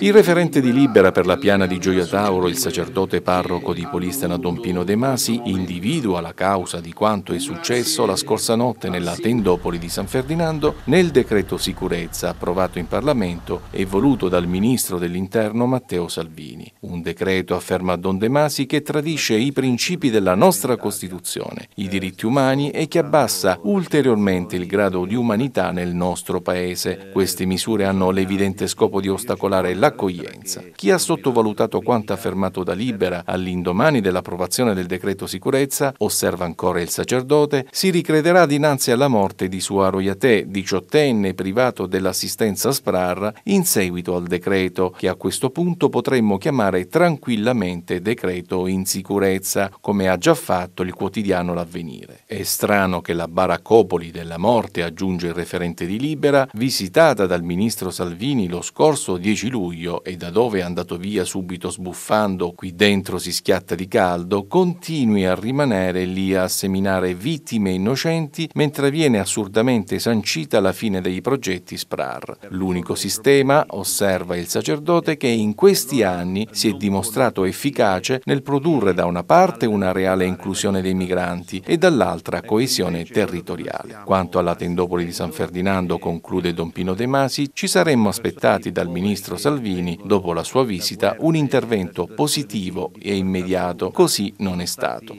Il referente di Libera per la piana di Gioia Tauro, il sacerdote parroco di Polistena Don Pino De Masi, individua la causa di quanto è successo la scorsa notte nella tendopoli di San Ferdinando nel decreto sicurezza approvato in Parlamento e voluto dal ministro dell'Interno Matteo Salvini. Un decreto, afferma Don De Masi, che tradisce i principi della nostra Costituzione, i diritti umani e che abbassa ulteriormente il grado di umanità nel nostro Paese. Queste misure hanno l'evidente scopo di ostacolare migliorare l'accoglienza. Chi ha sottovalutato quanto affermato da Libera all'indomani dell'approvazione del decreto sicurezza, osserva ancora il sacerdote, si ricrederà dinanzi alla morte di sua Yatè, diciottenne privato dell'assistenza SPRAR, in seguito al decreto, che a questo punto potremmo chiamare tranquillamente decreto in sicurezza, come ha già fatto il quotidiano L'Avvenire. È strano che la baraccopoli della morte, aggiunge il referente di Libera, visitata dal ministro Salvini lo scorso 10 luglio, luglio e da dove è andato via subito sbuffando, qui dentro si schiatta di caldo, continui a rimanere lì a seminare vittime innocenti mentre viene assurdamente sancita la fine dei progetti SPRAR. L'unico sistema, osserva il sacerdote, che in questi anni si è dimostrato efficace nel produrre da una parte una reale inclusione dei migranti e dall'altra coesione territoriale. Quanto alla tendopoli di San Ferdinando, conclude Don Pino De Masi, ci saremmo aspettati dal ministro Salvini, dopo la sua visita, un intervento positivo e immediato. Così non è stato.